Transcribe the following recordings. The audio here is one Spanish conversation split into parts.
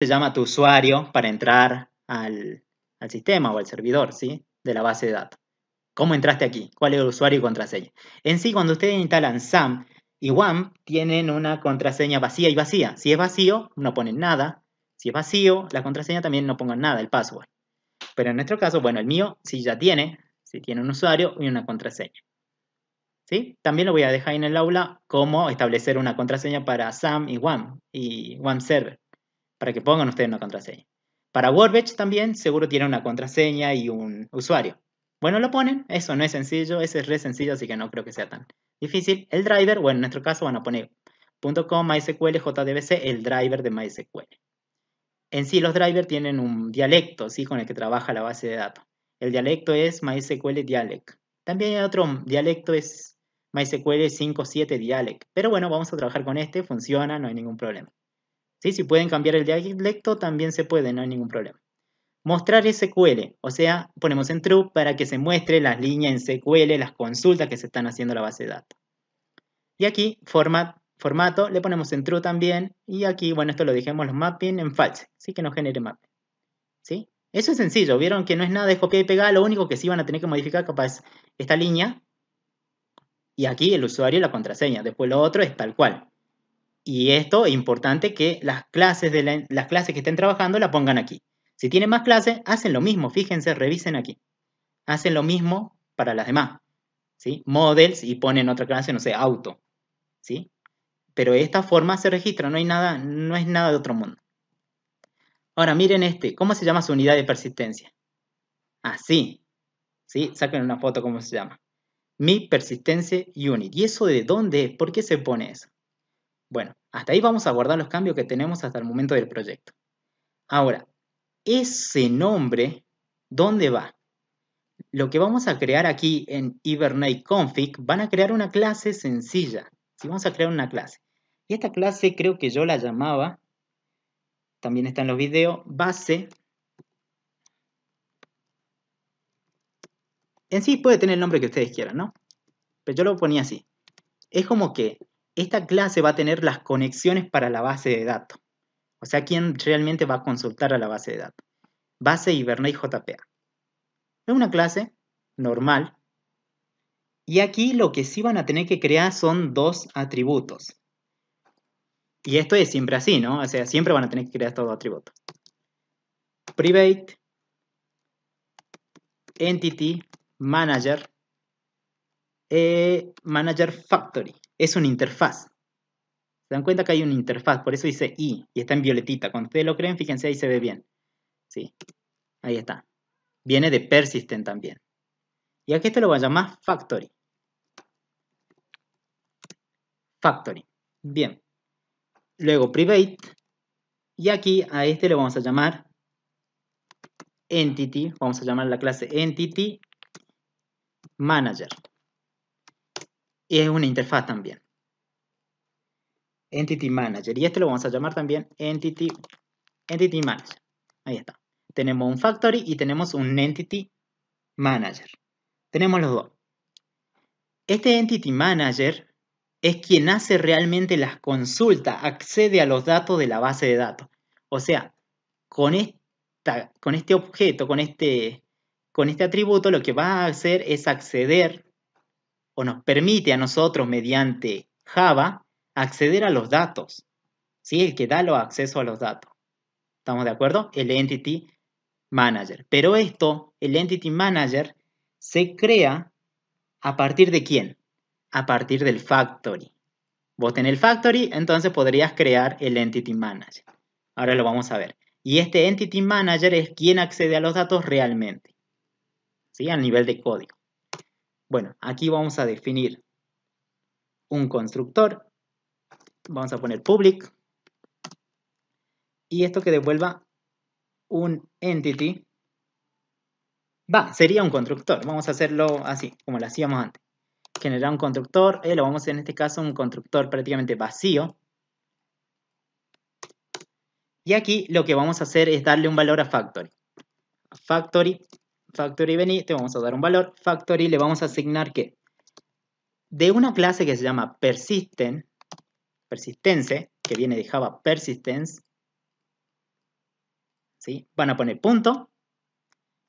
se llama tu usuario para entrar al, sistema o al servidor ¿sí? de la base de datos. ¿Cómo entraste aquí? ¿Cuál es el usuario y contraseña? En sí, cuando ustedes instalan SAM y WAMP, tienen una contraseña vacía y vacía. Si es vacío, no ponen nada. Si es vacío, la contraseña también no pongan nada, el password. Pero en nuestro caso, bueno, el mío sí ya tiene, si tiene un usuario y una contraseña. ¿Sí? También lo voy a dejar ahí en el aula cómo establecer una contraseña para SAM y WAM y WAM Server para que pongan ustedes una contraseña. Para WordPress también seguro tiene una contraseña y un usuario. Bueno, lo ponen, eso no es sencillo, ese es re sencillo, así que no creo que sea tan difícil. El driver, bueno, en nuestro caso van a poner .com MySQL JDBC, el driver de MySQL. En sí, los drivers tienen un dialecto ¿sí? con el que trabaja la base de datos. El dialecto es MySQL Dialect. También hay otro dialecto, es MySQL 5.7 Dialect. Pero bueno, vamos a trabajar con este, funciona, no hay ningún problema. Si pueden cambiar el dialecto, también se puede, no hay ningún problema. Mostrar SQL, o sea, ponemos en true para que se muestre las líneas en SQL, las consultas que se están haciendo la base de datos. Y aquí, formato, le ponemos en true también. Y aquí, bueno, esto lo dijimos los mapping en false, así Que no genere mapping, ¿sí? Eso es sencillo, vieron que no es nada de copiar y pegar, lo único que sí van a tener que modificar capaz esta línea y aquí el usuario y la contraseña, después lo otro es tal cual. Y esto es importante que las clases, las clases que estén trabajando la pongan aquí. Si tienen más clases, hacen lo mismo. Fíjense, revisen aquí. Hacen lo mismo para las demás. ¿sí? Models y ponen otra clase, no sé, auto. ¿sí? Pero esta forma se registra, no, hay nada, no es nada de otro mundo. Ahora miren este, ¿cómo se llama su unidad de persistencia? Así. Ah, ¿sí? Saquen una foto, ¿cómo se llama? Mi persistencia unit. ¿Y eso de dónde? es? ¿Por qué se pone eso? Bueno, hasta ahí vamos a guardar los cambios que tenemos hasta el momento del proyecto. Ahora, ese nombre, ¿dónde va? Lo que vamos a crear aquí en Hibernate Config, van a crear una clase sencilla. Si vamos a crear una clase. Y esta clase creo que yo la llamaba, también está en los videos, base. En sí puede tener el nombre que ustedes quieran, ¿no? Pero yo lo ponía así. Es como que esta clase va a tener las conexiones para la base de datos. O sea, ¿quién realmente va a consultar a la base de datos? Base Hibernate JPA. Es una clase normal. Y aquí lo que sí van a tener que crear son dos atributos. Y esto es siempre así, ¿no? O sea, siempre van a tener que crear estos dos atributos. Private Entity Manager eh, Manager Factory es una interfaz. Se dan cuenta que hay una interfaz, por eso dice i y está en violetita. Cuando ustedes lo creen, fíjense ahí se ve bien. Sí, ahí está. Viene de persistent también. Y aquí este lo voy a llamar factory. Factory. Bien. Luego private. Y aquí a este le vamos a llamar entity. Vamos a llamar la clase entity manager y es una interfaz también. Entity Manager. Y este lo vamos a llamar también Entity, Manager. Ahí está. Tenemos un Factory y tenemos un Entity Manager. Tenemos los dos. Este Entity Manager es quien hace realmente las consultas, accede a los datos de la base de datos. O sea, con, con este objeto, con este, con este atributo, lo que va a hacer es acceder o nos permite a nosotros mediante Java acceder a los datos. ¿sí? El que da los acceso a los datos. ¿Estamos de acuerdo? El Entity Manager. Pero esto, el Entity Manager, se crea a partir de quién? A partir del Factory. Vos tenés el Factory, entonces podrías crear el Entity Manager. Ahora lo vamos a ver. Y este Entity Manager es quien accede a los datos realmente. ¿Sí? A nivel de código. Bueno, aquí vamos a definir un constructor. Vamos a poner public. Y esto que devuelva un entity. Va, sería un constructor. Vamos a hacerlo así, como lo hacíamos antes. Generar un constructor. Eh, lo vamos a hacer en este caso un constructor prácticamente vacío. Y aquí lo que vamos a hacer es darle un valor a factory. Factory factory vení, te vamos a dar un valor, factory le vamos a asignar que de una clase que se llama persisten, persistence, que viene de Java persistence, ¿sí? van a poner punto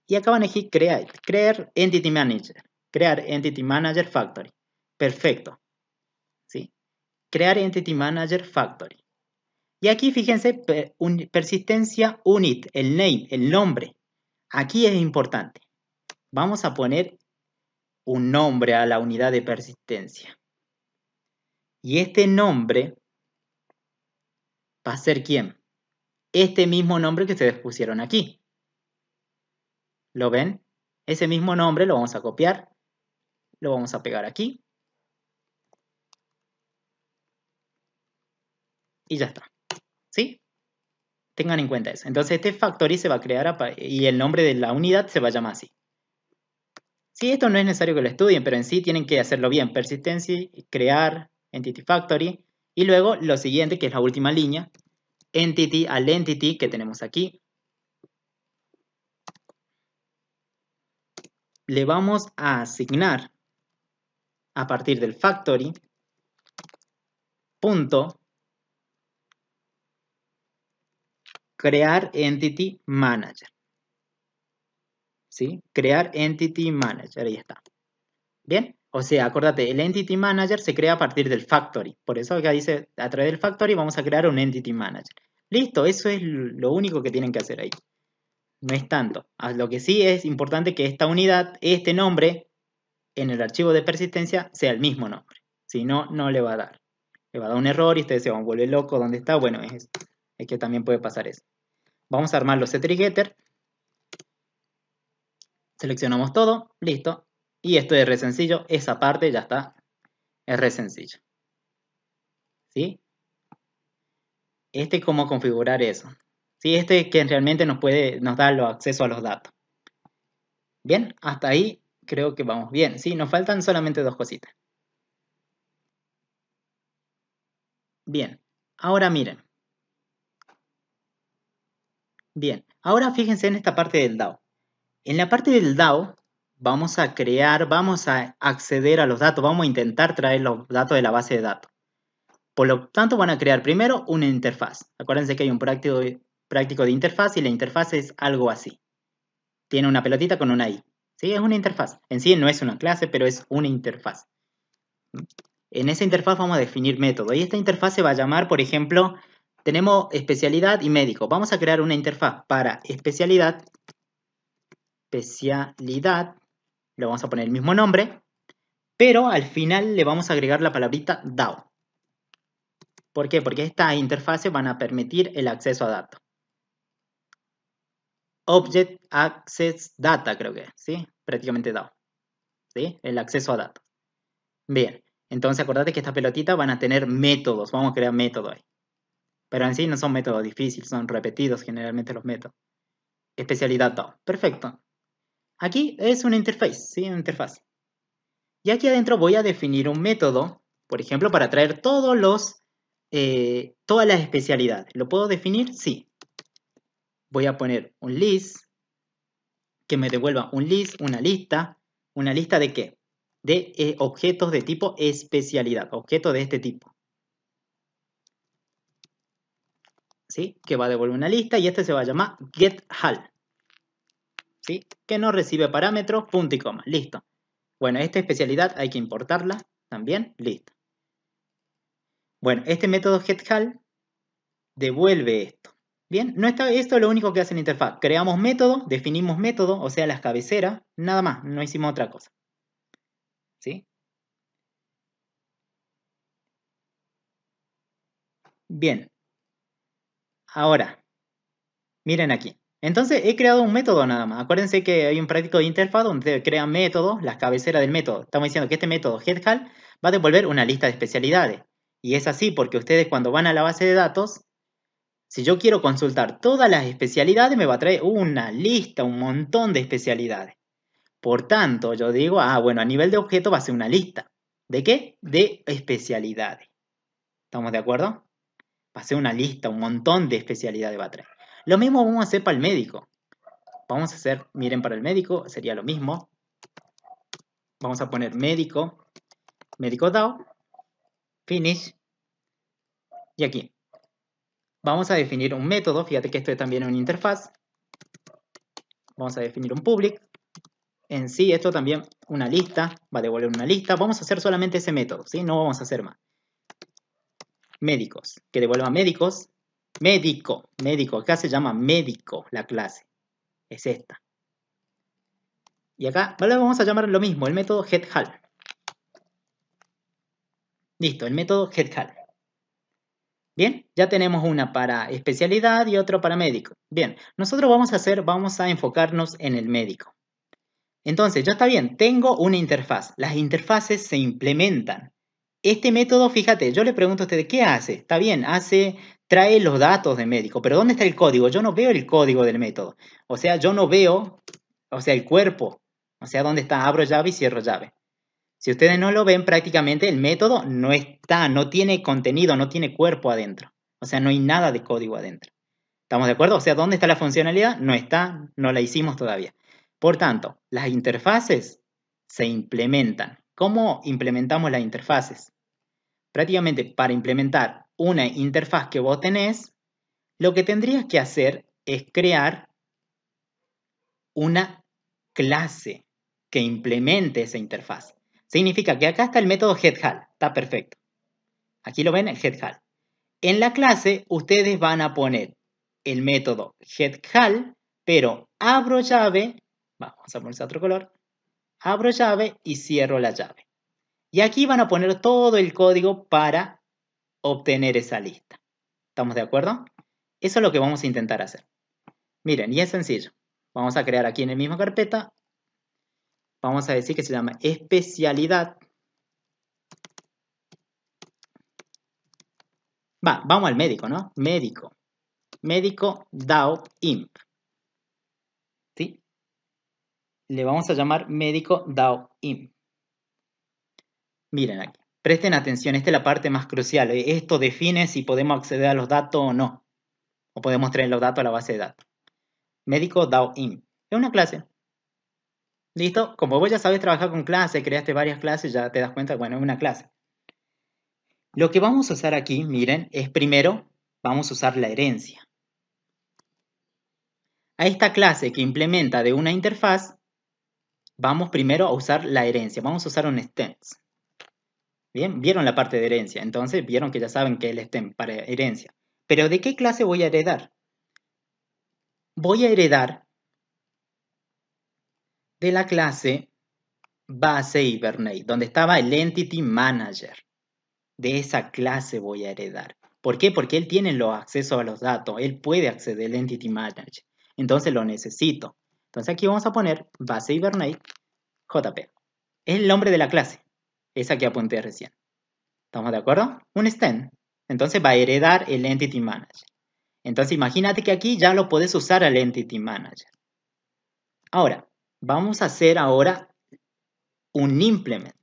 y acá van a elegir create, crear entity manager, crear entity manager factory, perfecto, ¿sí? crear entity manager factory. Y aquí fíjense, persistencia unit, el name, el nombre, Aquí es importante. Vamos a poner un nombre a la unidad de persistencia. Y este nombre va a ser quién? Este mismo nombre que ustedes pusieron aquí. ¿Lo ven? Ese mismo nombre lo vamos a copiar. Lo vamos a pegar aquí. Y ya está. ¿Sí? Tengan en cuenta eso. Entonces este factory se va a crear y el nombre de la unidad se va a llamar así. Sí, esto no es necesario que lo estudien, pero en sí tienen que hacerlo bien. Persistency, crear, entity factory. Y luego lo siguiente, que es la última línea, entity al entity que tenemos aquí. Le vamos a asignar a partir del factory punto crear Entity Manager. ¿Sí? Crear Entity Manager, ahí está. Bien, o sea, acuérdate, el Entity Manager se crea a partir del Factory. Por eso acá dice, a través del Factory vamos a crear un Entity Manager. Listo, eso es lo único que tienen que hacer ahí. No es tanto. Ah, lo que sí es importante que esta unidad, este nombre, en el archivo de persistencia sea el mismo nombre. Si no, no le va a dar. Le va a dar un error y ustedes se van a volver loco. ¿Dónde está? Bueno, es que también puede pasar eso. Vamos a armar los getter Seleccionamos todo, listo. Y esto es re sencillo, esa parte ya está, es re sencillo. ¿Sí? Este es cómo configurar eso. ¿Sí? Este que realmente nos, puede, nos da los acceso a los datos. Bien, hasta ahí creo que vamos bien. Sí, nos faltan solamente dos cositas. Bien, ahora miren. Bien, ahora fíjense en esta parte del DAO. En la parte del DAO vamos a crear, vamos a acceder a los datos, vamos a intentar traer los datos de la base de datos. Por lo tanto, van a crear primero una interfaz. Acuérdense que hay un práctico, práctico de interfaz y la interfaz es algo así. Tiene una pelotita con una I. ¿Sí? Es una interfaz. En sí no es una clase, pero es una interfaz. En esa interfaz vamos a definir método. Y esta interfaz se va a llamar, por ejemplo, tenemos especialidad y médico. Vamos a crear una interfaz para especialidad. Especialidad. Le vamos a poner el mismo nombre. Pero al final le vamos a agregar la palabrita DAO. ¿Por qué? Porque estas interfaces van a permitir el acceso a datos. Object Access Data, creo que, ¿sí? Prácticamente DAO. ¿Sí? El acceso a datos. Bien. Entonces acordate que estas pelotitas van a tener métodos. Vamos a crear método ahí. Pero en sí no son métodos difíciles, son repetidos generalmente los métodos. Especialidad todo. Perfecto. Aquí es una interfaz, ¿sí? Una interfaz. Y aquí adentro voy a definir un método, por ejemplo, para traer todos los, eh, todas las especialidades. ¿Lo puedo definir? Sí. Voy a poner un list que me devuelva un list, una lista. ¿Una lista de qué? De eh, objetos de tipo especialidad, objetos de este tipo. ¿sí? que va a devolver una lista y este se va a llamar getHal, ¿sí? que no recibe parámetros, punto y coma, listo. Bueno, esta especialidad hay que importarla también, listo. Bueno, este método getHal devuelve esto. Bien, no está, esto es lo único que hace la interfaz. Creamos método, definimos método, o sea, las cabeceras, nada más, no hicimos otra cosa. ¿Sí? Bien, Ahora, miren aquí. Entonces he creado un método nada más. Acuérdense que hay un práctico de interfaz donde se crean métodos, las cabeceras del método. Estamos diciendo que este método headHal va a devolver una lista de especialidades. Y es así porque ustedes cuando van a la base de datos, si yo quiero consultar todas las especialidades, me va a traer una lista, un montón de especialidades. Por tanto, yo digo, ah, bueno, a nivel de objeto va a ser una lista. ¿De qué? De especialidades. ¿Estamos de acuerdo? ser una lista, un montón de especialidades va a traer. Lo mismo vamos a hacer para el médico. Vamos a hacer, miren, para el médico sería lo mismo. Vamos a poner médico, médico DAO, finish, y aquí. Vamos a definir un método, fíjate que esto es también una interfaz. Vamos a definir un public. En sí, esto también una lista, va a devolver una lista. Vamos a hacer solamente ese método, ¿sí? No vamos a hacer más médicos, que devuelva médicos, médico, médico, acá se llama médico la clase, es esta. Y acá ¿vale? vamos a llamar lo mismo, el método HeadHall. Listo, el método headhull. Bien, ya tenemos una para especialidad y otra para médico. Bien, nosotros vamos a hacer, vamos a enfocarnos en el médico. Entonces, ya está bien, tengo una interfaz. Las interfaces se implementan. Este método, fíjate, yo le pregunto a ustedes ¿qué hace? Está bien, hace, trae los datos de médico, pero ¿dónde está el código? Yo no veo el código del método. O sea, yo no veo, o sea, el cuerpo. O sea, ¿dónde está? Abro llave y cierro llave. Si ustedes no lo ven, prácticamente el método no está, no tiene contenido, no tiene cuerpo adentro. O sea, no hay nada de código adentro. ¿Estamos de acuerdo? O sea, ¿dónde está la funcionalidad? No está, no la hicimos todavía. Por tanto, las interfaces se implementan. ¿Cómo implementamos las interfaces? Prácticamente para implementar una interfaz que vos tenés, lo que tendrías que hacer es crear una clase que implemente esa interfaz. Significa que acá está el método headHal, está perfecto. Aquí lo ven, el headHal. En la clase ustedes van a poner el método headHal, pero abro llave, vamos a poner otro color, abro llave y cierro la llave. Y aquí van a poner todo el código para obtener esa lista. ¿Estamos de acuerdo? Eso es lo que vamos a intentar hacer. Miren, y es sencillo. Vamos a crear aquí en la misma carpeta. Vamos a decir que se llama especialidad. Va, vamos al médico, ¿no? Médico. Médico DAO IMP le vamos a llamar médico Dao Im. Miren aquí, presten atención, esta es la parte más crucial. Esto define si podemos acceder a los datos o no, o podemos traer los datos a la base de datos. Médico Dao Im, es una clase. ¿Listo? Como vos ya sabes trabajar con clases, creaste varias clases, ya te das cuenta, bueno, es una clase. Lo que vamos a usar aquí, miren, es primero, vamos a usar la herencia. A esta clase que implementa de una interfaz, vamos primero a usar la herencia. Vamos a usar un stems. Bien, vieron la parte de herencia. Entonces vieron que ya saben que el stem para herencia. Pero ¿de qué clase voy a heredar? Voy a heredar de la clase base Hibernate, donde estaba el Entity Manager. De esa clase voy a heredar. ¿Por qué? Porque él tiene los accesos a los datos, él puede acceder al Entity Manager. Entonces lo necesito. Entonces aquí vamos a poner base hibernate JP. Es el nombre de la clase, esa que apunté recién. ¿Estamos de acuerdo? Un stand Entonces va a heredar el Entity Manager. Entonces imagínate que aquí ya lo puedes usar al Entity Manager. Ahora, vamos a hacer ahora un implement.